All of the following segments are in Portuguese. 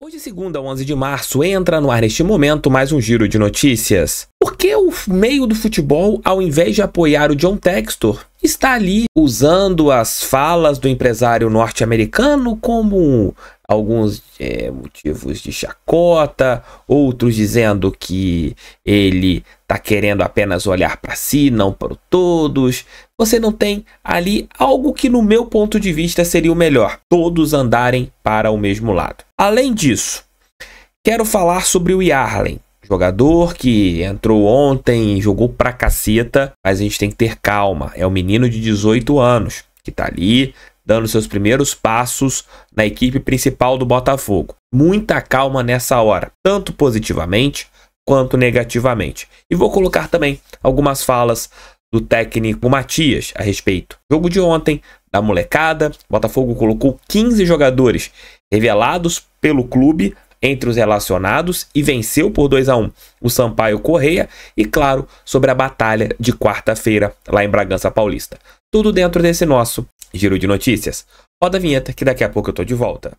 Hoje, segunda, 11 de março, entra no ar neste momento mais um giro de notícias. Por que o meio do futebol, ao invés de apoiar o John Textor, está ali usando as falas do empresário norte-americano como alguns é, motivos de chacota, outros dizendo que ele está querendo apenas olhar para si, não para todos. Você não tem ali algo que, no meu ponto de vista, seria o melhor: todos andarem para o mesmo lado. Além disso, quero falar sobre o Yarlen. Jogador que entrou ontem, jogou pra caceta, mas a gente tem que ter calma. É um menino de 18 anos que tá ali dando seus primeiros passos na equipe principal do Botafogo. Muita calma nessa hora, tanto positivamente quanto negativamente. E vou colocar também algumas falas do técnico Matias a respeito. Jogo de ontem, da molecada, Botafogo colocou 15 jogadores revelados pelo clube entre os relacionados e venceu por 2 a 1 o Sampaio Correia e, claro, sobre a batalha de quarta-feira lá em Bragança Paulista. Tudo dentro desse nosso Giro de notícias. Roda a vinheta que daqui a pouco eu tô de volta.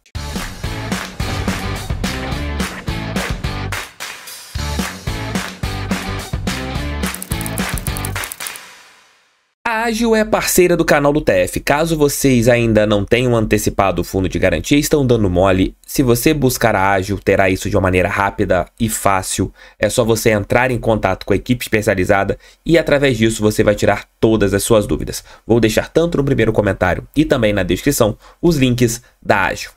Ágil é parceira do canal do TF. Caso vocês ainda não tenham antecipado o fundo de garantia, estão dando mole. Se você buscar a Ágil, terá isso de uma maneira rápida e fácil. É só você entrar em contato com a equipe especializada e através disso você vai tirar todas as suas dúvidas. Vou deixar tanto no primeiro comentário e também na descrição os links da Ágil.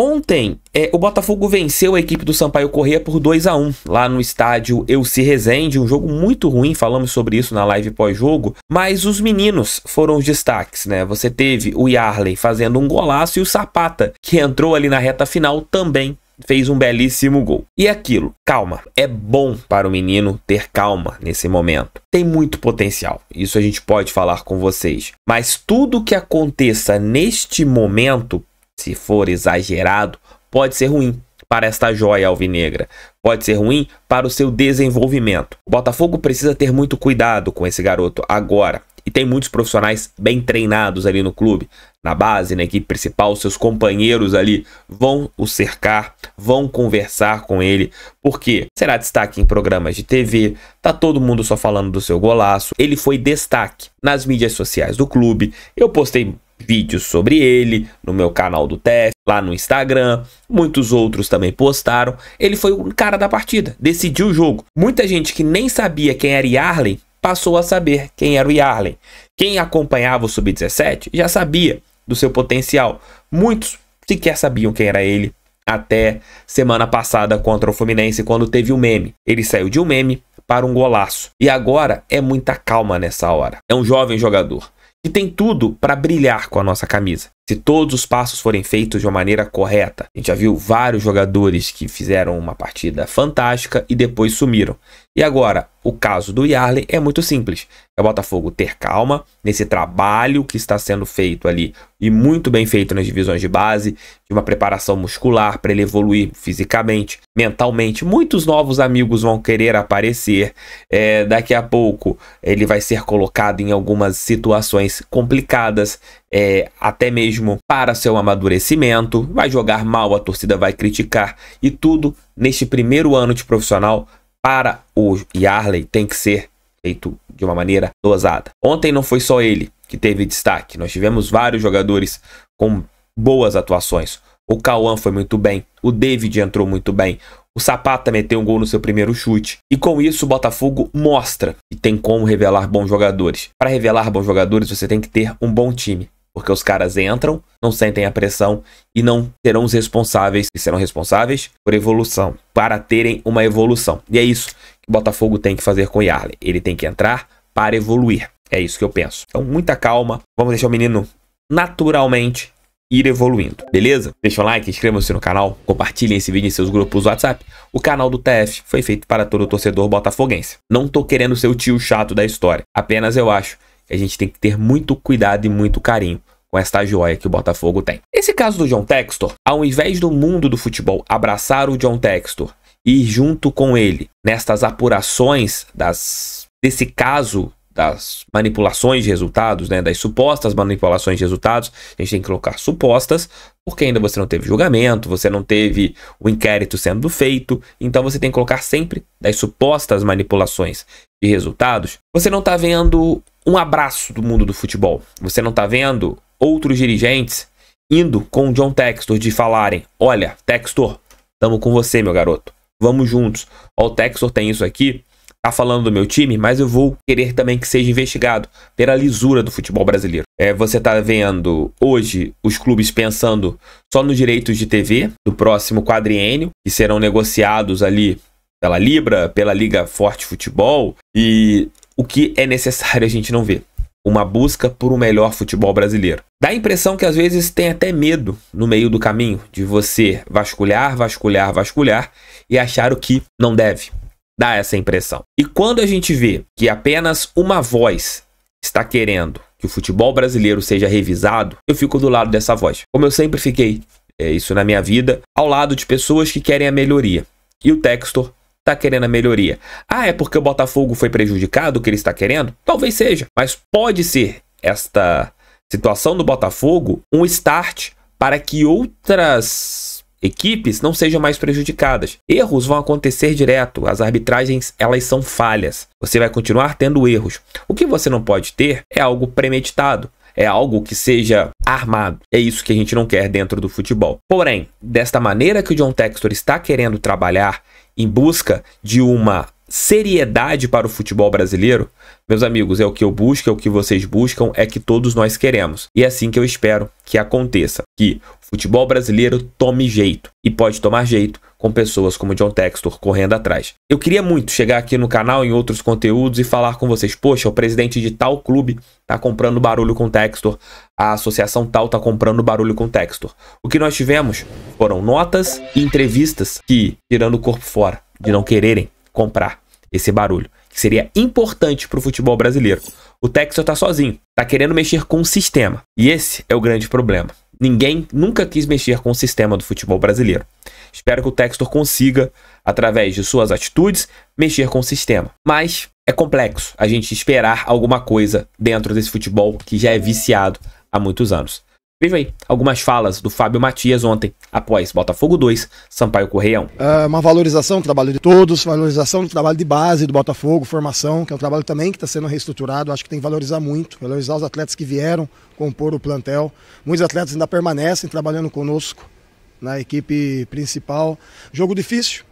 Ontem, é, o Botafogo venceu a equipe do Sampaio Corrêa por 2 a 1 lá no estádio Elci Rezende, um jogo muito ruim, falamos sobre isso na live pós-jogo, mas os meninos foram os destaques, né? Você teve o Yarley fazendo um golaço e o Sapata, que entrou ali na reta final também fez um belíssimo gol. E aquilo, calma, é bom para o menino ter calma nesse momento. Tem muito potencial, isso a gente pode falar com vocês. Mas tudo que aconteça neste momento se for exagerado, pode ser ruim para esta joia alvinegra. Pode ser ruim para o seu desenvolvimento. O Botafogo precisa ter muito cuidado com esse garoto agora. E tem muitos profissionais bem treinados ali no clube, na base, na equipe principal. Seus companheiros ali vão o cercar, vão conversar com ele, porque será destaque em programas de TV. Tá todo mundo só falando do seu golaço. Ele foi destaque nas mídias sociais do clube. Eu postei vídeos sobre ele no meu canal do TF, lá no Instagram, muitos outros também postaram. Ele foi o cara da partida, decidiu o jogo. Muita gente que nem sabia quem era Yarley passou a saber quem era o Yarley. Quem acompanhava o Sub-17 já sabia do seu potencial. Muitos sequer sabiam quem era ele até semana passada contra o Fluminense, quando teve o um meme. Ele saiu de um meme para um golaço. E agora é muita calma nessa hora. É um jovem jogador que tem tudo para brilhar com a nossa camisa se todos os passos forem feitos de uma maneira correta. A gente já viu vários jogadores que fizeram uma partida fantástica e depois sumiram. E agora, o caso do Yarley é muito simples. É o Botafogo ter calma nesse trabalho que está sendo feito ali e muito bem feito nas divisões de base, de uma preparação muscular para ele evoluir fisicamente, mentalmente. Muitos novos amigos vão querer aparecer. É, daqui a pouco ele vai ser colocado em algumas situações complicadas é, até mesmo para seu amadurecimento, vai jogar mal, a torcida vai criticar e tudo neste primeiro ano de profissional para o Yarley tem que ser feito de uma maneira dosada. Ontem não foi só ele que teve destaque, nós tivemos vários jogadores com boas atuações. O Cauã foi muito bem, o David entrou muito bem, o Sapata meteu um gol no seu primeiro chute. E com isso o Botafogo mostra que tem como revelar bons jogadores. Para revelar bons jogadores, você tem que ter um bom time porque os caras entram, não sentem a pressão e não serão os responsáveis, e serão responsáveis por evolução, para terem uma evolução. E é isso que o Botafogo tem que fazer com o Yarley. Ele tem que entrar para evoluir. É isso que eu penso. Então, muita calma. Vamos deixar o menino naturalmente ir evoluindo, beleza? Deixa um like, inscreva-se no canal, compartilhe esse vídeo em seus grupos WhatsApp. O canal do TF foi feito para todo torcedor botafoguense. Não tô querendo ser o tio chato da história, apenas eu acho a gente tem que ter muito cuidado e muito carinho com esta joia que o Botafogo tem. Esse caso do John Textor, ao invés do mundo do futebol abraçar o John Textor e ir junto com ele nestas apurações das, desse caso das manipulações de resultados, né, das supostas manipulações de resultados, a gente tem que colocar supostas, porque ainda você não teve julgamento, você não teve o inquérito sendo feito, então você tem que colocar sempre das supostas manipulações de resultados. Você não está vendo um abraço do mundo do futebol. Você não está vendo outros dirigentes indo com o John Textor de falarem: Olha, Textor, tamo com você, meu garoto. Vamos juntos. Ó, o Textor tem isso aqui. Tá falando do meu time, mas eu vou querer também que seja investigado pela lisura do futebol brasileiro. É, você tá vendo hoje os clubes pensando só nos direitos de TV do próximo quadriênio, que serão negociados ali pela Libra, pela Liga Forte Futebol, e o que é necessário a gente não ver. Uma busca por um melhor futebol brasileiro. Dá a impressão que às vezes tem até medo no meio do caminho de você vasculhar, vasculhar, vasculhar e achar o que não deve. Dá essa impressão. E quando a gente vê que apenas uma voz está querendo que o futebol brasileiro seja revisado, eu fico do lado dessa voz. Como eu sempre fiquei, é isso na minha vida, ao lado de pessoas que querem a melhoria. E o Textor está querendo a melhoria. Ah, é porque o Botafogo foi prejudicado que ele está querendo? Talvez seja, mas pode ser esta situação do Botafogo um start para que outras equipes não sejam mais prejudicadas. Erros vão acontecer direto, as arbitragens elas são falhas. Você vai continuar tendo erros. O que você não pode ter é algo premeditado. É algo que seja armado. É isso que a gente não quer dentro do futebol. Porém, desta maneira que o John Textor está querendo trabalhar em busca de uma seriedade para o futebol brasileiro, meus amigos, é o que eu busco, é o que vocês buscam, é que todos nós queremos. E é assim que eu espero que aconteça, que o futebol brasileiro tome jeito. E pode tomar jeito com pessoas como John Textor correndo atrás. Eu queria muito chegar aqui no canal em outros conteúdos e falar com vocês, poxa, o presidente de tal clube tá comprando barulho com Textor, a associação tal tá comprando barulho com Textor. O que nós tivemos foram notas e entrevistas que tirando o corpo fora de não quererem comprar esse barulho, que seria importante para o futebol brasileiro. O Textor tá sozinho, tá querendo mexer com o sistema. E esse é o grande problema. Ninguém nunca quis mexer com o sistema do futebol brasileiro. Espero que o Textor consiga, através de suas atitudes, mexer com o sistema. Mas é complexo a gente esperar alguma coisa dentro desse futebol que já é viciado há muitos anos. Veja aí algumas falas do Fábio Matias ontem, após Botafogo 2, Sampaio Correião. É uma valorização do trabalho de todos, valorização do trabalho de base do Botafogo, formação, que é um trabalho também que está sendo reestruturado. Acho que tem que valorizar muito, valorizar os atletas que vieram compor o plantel. Muitos atletas ainda permanecem trabalhando conosco na equipe principal. Jogo difícil.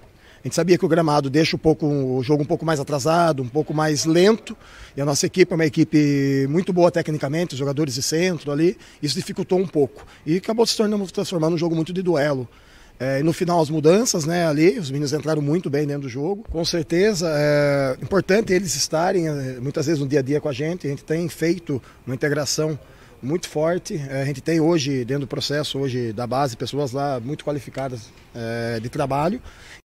A gente sabia que o gramado deixa um pouco, o jogo um pouco mais atrasado, um pouco mais lento. E a nossa equipe é uma equipe muito boa tecnicamente, os jogadores de centro ali. Isso dificultou um pouco. E acabou se tornando, transformando um jogo muito de duelo. É, no final as mudanças, né? Ali os meninos entraram muito bem dentro do jogo. Com certeza é importante eles estarem é, muitas vezes no dia a dia com a gente. A gente tem feito uma integração muito forte. É, a gente tem hoje, dentro do processo hoje da base, pessoas lá muito qualificadas é, de trabalho.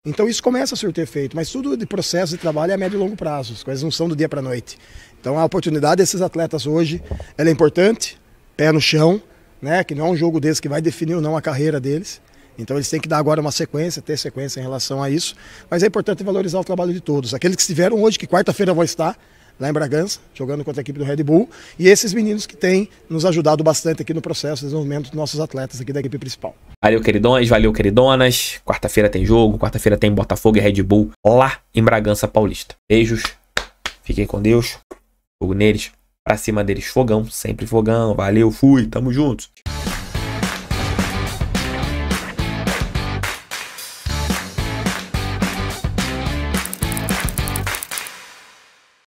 Então isso começa a ser efeito, mas tudo de processo de trabalho é a médio e longo prazo, as coisas não são do dia para a noite. Então a oportunidade desses atletas hoje, é importante, pé no chão, né, que não é um jogo desse que vai definir ou não a carreira deles. Então eles têm que dar agora uma sequência, ter sequência em relação a isso. Mas é importante valorizar o trabalho de todos. Aqueles que estiveram hoje, que quarta-feira vão estar, lá em Bragança, jogando contra a equipe do Red Bull. E esses meninos que têm nos ajudado bastante aqui no processo de desenvolvimento dos nossos atletas aqui da equipe principal. Valeu, queridões, valeu, queridonas. Quarta-feira tem jogo, quarta-feira tem Botafogo e Red Bull lá em Bragança Paulista. Beijos, fiquem com Deus, fogo neles, pra cima deles, fogão, sempre fogão. Valeu, fui, tamo juntos.